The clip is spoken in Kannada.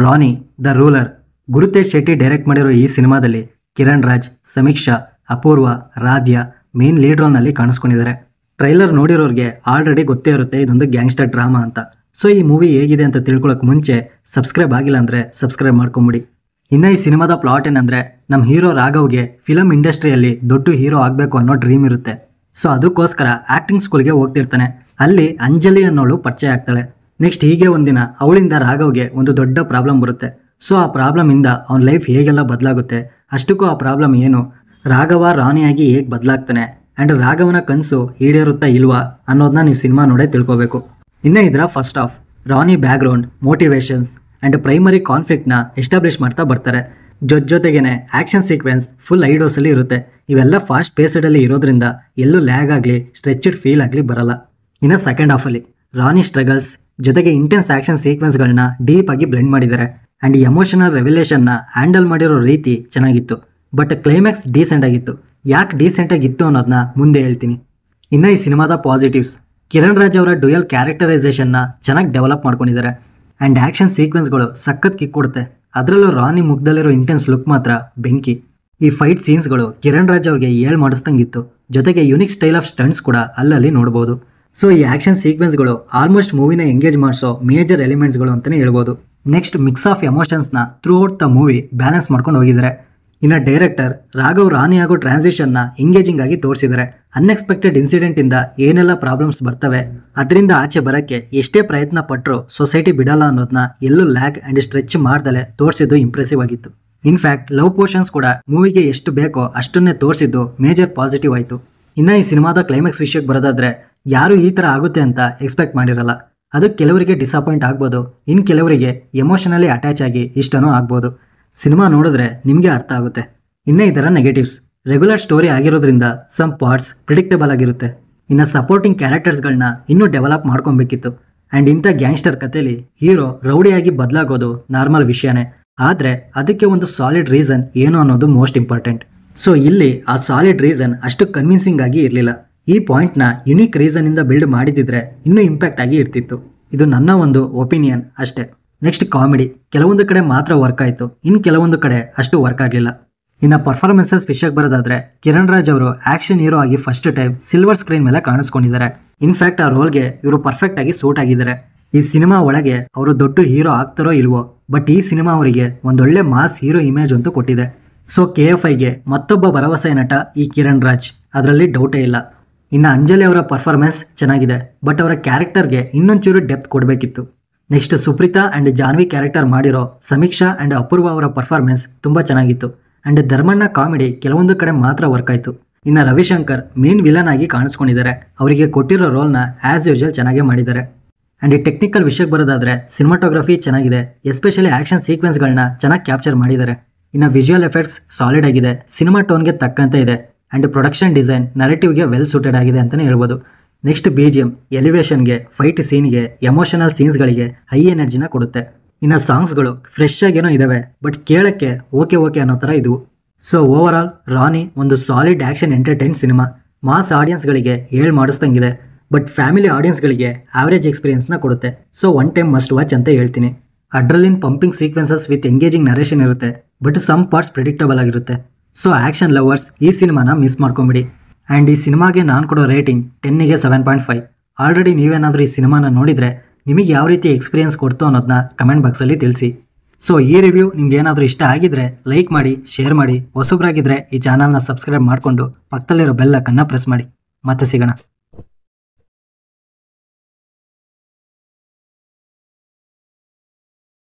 Rani the ruler Guruthesh Shetty direct ಮಾಡಿರೋ ಈ ಸಿನಿಮಾದಲ್ಲಿ ಕಿರಣ್ ರಾಜ್ ಸಮೀಕ್ಷಾ ಅಪೂರ್ವ ರಾಧ್ಯ ಮೇನ್ ಲೀಡ್ ರೋಲ್ನಲ್ಲಿ ಕಾಣಿಸ್ಕೊಂಡಿದ್ದಾರೆ ಟ್ರೈಲರ್ ನೋಡಿರೋರಿಗೆ ಆಲ್ರೆಡಿ ಗೊತ್ತೇ ಇರುತ್ತೆ ಇದೊಂದು ಗ್ಯಾಂಗ್ಸ್ಟರ್ ಡ್ರಾಮಾ ಅಂತ ಸೊ ಈ ಮೂವಿ ಹೇಗಿದೆ ಅಂತ ತಿಳ್ಕೊಳಕ್ಕೆ ಮುಂಚೆ ಸಬ್ಸ್ಕ್ರೈಬ್ ಆಗಿಲ್ಲ ಅಂದರೆ ಸಬ್ಸ್ಕ್ರೈಬ್ ಮಾಡ್ಕೊಂಬಿಡಿ ಇನ್ನು ಈ ಸಿನಿಮಾದ ಪ್ಲಾಟ್ ಏನಂದರೆ ನಮ್ಮ ಹೀರೋ ರಾಘವ್ಗೆ ಫಿಲಮ್ ಇಂಡಸ್ಟ್ರಿಯಲ್ಲಿ ದೊಡ್ಡ ಹೀರೋ ಆಗಬೇಕು ಅನ್ನೋ ಡ್ರೀಮ್ ಇರುತ್ತೆ ಸೊ ಅದಕ್ಕೋಸ್ಕರ ಆ್ಯಕ್ಟಿಂಗ್ ಸ್ಕೂಲ್ಗೆ ಹೋಗ್ತಿರ್ತಾನೆ ಅಲ್ಲಿ ಅಂಜಲಿ ಅನ್ನೋಳು ಪರಿಚಯ ಆಗ್ತಾಳೆ ನೆಕ್ಸ್ಟ್ ಹೀಗೆ ಒಂದಿನ ಅವಳಿಂದ ರಾಘವ್ಗೆ ಒಂದು ದೊಡ್ಡ ಪ್ರಾಬ್ಲಮ್ ಬರುತ್ತೆ ಸೊ ಆ ಪ್ರಾಬ್ಲಮ್ ಇಂದ ಅವನ ಲೈಫ್ ಹೇಗೆಲ್ಲ ಬದಲಾಗುತ್ತೆ ಅಷ್ಟಕ್ಕೂ ಆ ಪ್ರಾಬ್ಲಮ್ ಏನು ರಾಘವ ರಾಣಿಯಾಗಿ ಹೇಗೆ ಬದಲಾಗ್ತಾನೆ ಆ್ಯಂಡ್ ರಾಘವನ ಕನಸು ಈಡೇರುತ್ತಾ ಇಲ್ವಾ ಅನ್ನೋದನ್ನ ನೀವು ಸಿನಿಮಾ ನೋಡೇ ತಿಳ್ಕೋಬೇಕು ಇನ್ನೇ ಇದರ first half Rani background motivations and primary ಕಾನ್ಫ್ಲಿಕ್ಟ್ನ ಎಸ್ಟಾಬ್ಲಿಷ್ ಮಾಡ್ತಾ ಬರ್ತಾರೆ ಜೊತ್ ಜೊತೆಗೇನೆ ಆ್ಯಕ್ಷನ್ ಸೀಕ್ವೆನ್ಸ್ ಫುಲ್ ಅಲ್ಲಿ ಇರುತ್ತೆ ಇವೆಲ್ಲ ಫಾಸ್ಟ್ ಅಲ್ಲಿ ಇರೋದ್ರಿಂದ ಎಲ್ಲೂ ಲ್ಯಾಗ್ ಆಗಲಿ ಸ್ಟ್ರೆಚ್ಡ್ ಫೀಲ್ ಆಗಲಿ ಬರಲ್ಲ ಇನ್ನು ಸೆಕೆಂಡ್ ಹಾಫಲ್ಲಿ ರಾಣಿ ಸ್ಟ್ರಗಲ್ಸ್ ಜೊತೆಗೆ ಇಂಟೆನ್ಸ್ ಆಕ್ಷನ್ ಸೀಕ್ವೆನ್ಸ್ಗಳನ್ನ ಡೀಪ್ ಆಗಿ ಬ್ಲೆಂಡ್ ಮಾಡಿದ್ದಾರೆ ಆ್ಯಂಡ್ ಎಮೋಷನಲ್ ರೆವ್ಯುಲೇಷನ್ನ ಹ್ಯಾಂಡಲ್ ಮಾಡಿರೋ ರೀತಿ ಚೆನ್ನಾಗಿತ್ತು ಬಟ್ ಕ್ಲೈಮ್ಯಾಕ್ಸ್ ಡೀಸೆಂಟ್ ಆಗಿತ್ತು ಯಾಕೆ ಡೀಸೆಂಟ್ ಆಗಿತ್ತು ಅನ್ನೋದನ್ನ ಮುಂದೆ ಹೇಳ್ತೀನಿ ಇನ್ನು ಈ ಸಿನಿಮಾದ ಪಾಸಿಟಿವ್ಸ್ ಕಿರಣ್ ರಾಜ್ ಅವರ ಡುಯಲ್ ಕ್ಯಾರೆಕ್ಟರೈಸೇಷನ್ನ ಚೆನ್ನಾಗಿ ಡೆವಲಪ್ ಮಾಡ್ಕೊಂಡಿದ್ದಾರೆ ಆ್ಯಂಡ್ ಆ್ಯಕ್ಷನ್ ಸೀಕ್ವೆನ್ಸ್ಗಳು ಸಖತ್ ಕಿಕ್ ಕೊಡುತ್ತೆ ಅದರಲ್ಲೂ ರಾನಿ ಮುಗ್ದಲ್ಲಿರೋ ಇಂಟೆನ್ಸ್ ಲುಕ್ ಮಾತ್ರ ಬೆಂಕಿ ಈ ಫೈಟ್ ಸೀನ್ಸ್ಗಳು ಕಿರಣ್ ರಾಜ್ ಅವ್ರಿಗೆ ಏಳು ಮಾಡಿಸ್ದಂಗಿತ್ತು ಜೊತೆಗೆ ಯುನಿಕ್ ಸ್ಟೈಲ್ ಆಫ್ ಸ್ಟಂಟ್ಸ್ ಕೂಡ ಅಲ್ಲಲ್ಲಿ ನೋಡ್ಬೋದು ಸೊ ಈ ಆ್ಯಕ್ಷನ್ ಸೀಕ್ವೆನ್ಸ್ಗಳು ಆಲ್ಮೋಸ್ಟ್ ಮೂವಿನ ಎಂಗೇಜ್ ಮಾಡಿಸೋ ಮೇಜರ್ ಎಲಿಮೆಂಟ್ಸ್ಗಳು ಅಂತಲೇ ಹೇಳ್ಬೋದು ನೆಕ್ಸ್ಟ್ ಮಿಕ್ಸ್ ಆಫ್ ಎಮೋಷನ್ಸ್ನ throughout the movie balance ಮಾಡ್ಕೊಂಡು ಹೋಗಿದ್ದಾರೆ ಇನ್ನು ಡೈರೆಕ್ಟರ್ ರಾಘವ್ ಟ್ರಾನ್ಸಿಷನ್ ಟ್ರಾನ್ಸಿಷನ್ನ ಎಂಗೇಜಿಂಗ್ ಆಗಿ ತೋರಿಸಿದರೆ ಅನ್ಎಕ್ಸ್ಪೆಕ್ಟೆಡ್ ಇನ್ಸಿಡೆಂಟಿಂದ ಏನೆಲ್ಲ ಪ್ರಾಬ್ಲಮ್ಸ್ ಬರ್ತವೆ ಅದರಿಂದ ಆಚೆ ಬರೋಕ್ಕೆ ಎಷ್ಟೇ ಪ್ರಯತ್ನ ಪಟ್ಟರು ಸೊಸೈಟಿ ಬಿಡಲ್ಲ ಅನ್ನೋದನ್ನ ಎಲ್ಲೂ ಲ್ಯಾಗ್ ಆ್ಯಂಡ್ ಸ್ಟ್ರೆಚ್ ಮಾಡ್ದಲೆ ತೋರಿಸಿದ್ದು ಇಂಪ್ರೆಸಿವ್ ಆಗಿತ್ತು ಇನ್ಫ್ಯಾಕ್ಟ್ ಲವ್ ಪೋರ್ಷನ್ಸ್ ಕೂಡ ಮೂವಿಗೆ ಎಷ್ಟು ಬೇಕೋ ಅಷ್ಟನ್ನೇ ತೋರಿಸಿದ್ದು ಮೇಜರ್ ಪಾಸಿಟಿವ್ ಆಯಿತು ಇನ್ನ ಈ ಸಿನಿಮಾದ ಕ್ಲೈಮ್ಯಾಕ್ಸ್ ವಿಷಯಕ್ಕೆ ಬರೋದಾದ್ರೆ ಯಾರು ಈ ಥರ ಆಗುತ್ತೆ ಅಂತ ಎಕ್ಸ್ಪೆಕ್ಟ್ ಮಾಡಿರಲ್ಲ ಅದು ಕೆಲವರಿಗೆ ಡಿಸಪಾಯಿಂಟ್ ಆಗ್ಬೋದು ಇನ್ನು ಕೆಲವರಿಗೆ ಎಮೋಷನಲಿ ಅಟ್ಯಾಚ್ ಆಗಿ ಇಷ್ಟನೂ ಆಗ್ಬೋದು ಸಿನಿಮಾ ನೋಡಿದ್ರೆ ನಿಮಗೆ ಅರ್ಥ ಆಗುತ್ತೆ ಇನ್ನೇ ಥರ ನೆಗೆಟಿವ್ಸ್ ರೆಗ್ಯುಲರ್ ಸ್ಟೋರಿ ಆಗಿರೋದ್ರಿಂದ ಸಮ್ ಪಾರ್ಟ್ಸ್ ಪ್ರಿಡಿಕ್ಟಬಲ್ ಆಗಿರುತ್ತೆ ಇನ್ನು ಸಪೋರ್ಟಿಂಗ್ ಕ್ಯಾರೆಕ್ಟರ್ಸ್ಗಳನ್ನ ಇನ್ನೂ ಡೆವಲಪ್ ಮಾಡ್ಕೊಬೇಕಿತ್ತು ಆ್ಯಂಡ್ ಇಂಥ ಗ್ಯಾಂಗ್ಸ್ಟರ್ ಕಥೆಲಿ ಹೀರೋ ರೌಡಿಯಾಗಿ ಬದಲಾಗೋದು ನಾರ್ಮಲ್ ವಿಷಯನೇ ಆದರೆ ಅದಕ್ಕೆ ಒಂದು ಸಾಲಿಡ್ ರೀಸನ್ ಏನು ಅನ್ನೋದು ಮೋಸ್ಟ್ ಇಂಪಾರ್ಟೆಂಟ್ ಸೊ ಇಲ್ಲಿ ಆ ಸಾಲಿಡ್ ರೀಸನ್ ಅಷ್ಟು ಕನ್ವಿನ್ಸಿಂಗ್ ಆಗಿ ಇರಲಿಲ್ಲ ಈ ಪಾಯಿಂಟ್ನ ರೀಸನ್ ರೀಸನಿಂದ ಬಿಲ್ಡ್ ಮಾಡಿದಿದ್ರೆ ಇನ್ನೂ ಇಂಪ್ಯಾಕ್ಟ್ ಆಗಿ ಇರ್ತಿತ್ತು ಇದು ನನ್ನ ಒಂದು ಒಪಿನಿಯನ್ ಅಷ್ಟೇ ನೆಕ್ಸ್ಟ್ ಕಾಮಿಡಿ ಕೆಲವೊಂದು ಕಡೆ ಮಾತ್ರ ವರ್ಕ್ ಆಯಿತು ಇನ್ನು ಕೆಲವೊಂದು ಕಡೆ ಅಷ್ಟು ವರ್ಕ್ ಆಗಲಿಲ್ಲ ಇನ್ನು ಪರ್ಫಾರ್ಮೆನ್ಸಸ್ ವಿಷಯಕ್ಕೆ ಬರೋದಾದ್ರೆ ಕಿರಣ್ ರಾಜ್ ಅವರು ಆಕ್ಷನ್ ಹೀರೋ ಆಗಿ ಫಸ್ಟ್ ಟೈಮ್ ಸಿಲ್ವರ್ ಸ್ಕ್ರೀನ್ ಮೇಲೆ ಕಾಣಿಸ್ಕೊಂಡಿದ್ದಾರೆ ಇನ್ಫ್ಯಾಕ್ಟ್ ಆ ರೋಲ್ಗೆ ಇವರು ಪರ್ಫೆಕ್ಟ್ ಆಗಿ ಸೂಟ್ ಆಗಿದ್ದಾರೆ ಈ ಸಿನಿಮಾ ಒಳಗೆ ಅವರು ದೊಡ್ಡ ಹೀರೋ ಆಗ್ತಾರೋ ಇಲ್ವೋ ಬಟ್ ಈ ಸಿನಿಮಾ ಅವರಿಗೆ ಒಂದೊಳ್ಳೆ ಮಾಸ್ ಹೀರೋ ಇಮೇಜ್ ಅಂತೂ ಕೊಟ್ಟಿದೆ ಸೊ ಕೆ ಎಫ್ ಐಗೆ ಮತ್ತೊಬ್ಬ ಭರವಸೆ ನಟ ಈ ಕಿರಣ್ ರಾಜ್ ಅದರಲ್ಲಿ ಡೌಟೇ ಇಲ್ಲ ಇನ್ನು ಅಂಜಲಿ ಅವರ ಪರ್ಫಾರ್ಮೆನ್ಸ್ ಚೆನ್ನಾಗಿದೆ ಬಟ್ ಅವರ ಕ್ಯಾರೆಕ್ಟರ್ಗೆ ಇನ್ನೊಂಚೂರು ಡೆಪ್ತ್ ಕೊಡಬೇಕಿತ್ತು next Supreetha and Janvi character ಮಾಡಿರೋ ಸಮೀಕ್ಷಾ ಆ್ಯಂಡ್ ಅಪೂರ್ವ ಅವರ ಪರ್ಫಾರ್ಮೆನ್ಸ್ ತುಂಬ ಚೆನ್ನಾಗಿತ್ತು ಆ್ಯಂಡ್ ಧರ್ಮಣ್ಣ ಕಾಮಿಡಿ ಕೆಲವೊಂದು ಕಡೆ ಮಾತ್ರ ವರ್ಕ್ ಆಯಿತು ಇನ್ನು ರವಿಶಂಕರ್ ಮೇನ್ ವಿಲನ್ ಆಗಿ ಕಾಣಿಸ್ಕೊಂಡಿದ್ದಾರೆ ಅವರಿಗೆ ಕೊಟ್ಟಿರೋ ರೋಲ್ನ ಆ್ಯಸ್ ಯೂಶಲ್ ಚೆನ್ನಾಗೇ ಮಾಡಿದ್ದಾರೆ ಆ್ಯಂಡ್ ಟೆಕ್ನಿಕಲ್ ವಿಷಯಕ್ಕೆ ಬರೋದಾದರೆ ಸಿನಿಮಾಟೋಗ್ರಫಿ ಚೆನ್ನಾಗಿದೆ ಎಸ್ಪೆಷಲಿ ಆ್ಯಕ್ಷನ್ ಸೀಕ್ವೆನ್ಸ್ಗಳನ್ನ ಚೆನ್ನಾಗಿ ಕ್ಯಾಪ್ಚರ್ ಮಾಡಿದ್ದಾರೆ ಇನ್ನು ವಿಜುವಲ್ ಎಫೆಕ್ಟ್ಸ್ ಸಾಲಿಡ್ ಆಗಿದೆ ಸಿನಿಮಾ ಟೋನ್ಗೆ ತಕ್ಕಂತೆ ಇದೆ ಆ್ಯಂಡ್ ಪ್ರೊಡಕ್ಷನ್ ಡಿಸೈನ್ ನರೇಟಿವ್ಗೆ ವೆಲ್ ಸೂಟೆಡ್ ಆಗಿದೆ ಅಂತಲೇ ಹೇಳ್ಬೋದು ನೆಕ್ಸ್ಟ್ ಬಿ ಜಿ ಎಮ್ ಎಲಿವೇಷನ್ಗೆ ಫೈಟ್ ಸೀನ್ಗೆ ಎಮೋಷನಲ್ ಸೀನ್ಸ್ಗಳಿಗೆ ಹೈ ಎನರ್ಜಿನ ಕೊಡುತ್ತೆ ಇನ್ನು ಸಾಂಗ್ಸ್ಗಳು ಫ್ರೆಶ್ ಆಗೇನೋ ಇದ್ದಾವೆ ಬಟ್ ಕೇಳೋಕ್ಕೆ ಓಕೆ ಓಕೆ ಅನ್ನೋ ಥರ ಇದು ಸೊ ಓವರ್ ಆಲ್ ರಾನಿ ಒಂದು solid action entertain cinema mass ಆಡಿಯನ್ಸ್ಗಳಿಗೆ ಹೇಳಿ ಮಾಡಿಸ್ದಂಗಿದೆ ಬಟ್ ಫ್ಯಾಮಿಲಿ ಆಡಿಯನ್ಸ್ಗಳಿಗೆ ಆವರೇಜ್ ಎಕ್ಸ್ಪೀರಿಯನ್ಸ್ನ ಕೊಡುತ್ತೆ so one time must watch ಅಂತ ಹೇಳ್ತೀನಿ adrenaline pumping sequences with engaging narration ಇರುತ್ತೆ ಬಟ್ ಸಮ್ ಪಾರ್ಟ್ಸ್ ಪ್ರಿಡಿಕ್ಟಬಲ್ ಆಗಿರುತ್ತೆ ಸೊ ಆ್ಯಕ್ಷನ್ ಲವರ್ಸ್ ಈ ಸಿನಿಮಾನ ಮಿಸ್ ಮಾಡ್ಕೊಂಬಿಡಿ ಆ್ಯಂಡ್ ಈ ಸಿನಿಮಾಗೆ ನಾನು ಕೊಡೋ ರೇಟಿಂಗ್ ಟೆನ್ನಿಗೆ ಸೆವೆನ್ ಪಾಯಿಂಟ್ ಫೈವ್ ಆಲ್ರೆಡಿ ನೀವೇನಾದರೂ ಈ ಸಿನಿಮಾನ ನೋಡಿದರೆ ನಿಮಗೆ ಯಾವ ರೀತಿ ಎಕ್ಸ್ಪೀರಿಯನ್ಸ್ ಕೊಡ್ತು ಅನ್ನೋದನ್ನ ಕಮೆಂಟ್ ಬಾಕ್ಸಲ್ಲಿ ತಿಳಿಸಿ ಸೊ ಈ ರಿವ್ಯೂ ನಿಮ್ಗೆ ಏನಾದರೂ ಇಷ್ಟ ಆಗಿದ್ರೆ ಲೈಕ್ ಮಾಡಿ ಶೇರ್ ಮಾಡಿ ಹೊಸಬ್ರಾಗಿದ್ದರೆ ಈ ಚಾನಲ್ನ ಸಬ್ಸ್ಕ್ರೈಬ್ ಮಾಡಿಕೊಂಡು ಪಕ್ಕದಲ್ಲಿರೋ ಬೆಲ್ಲಕ್ಕನ್ನು ಪ್ರೆಸ್ ಮಾಡಿ ಮತ್ತೆ ಸಿಗೋಣ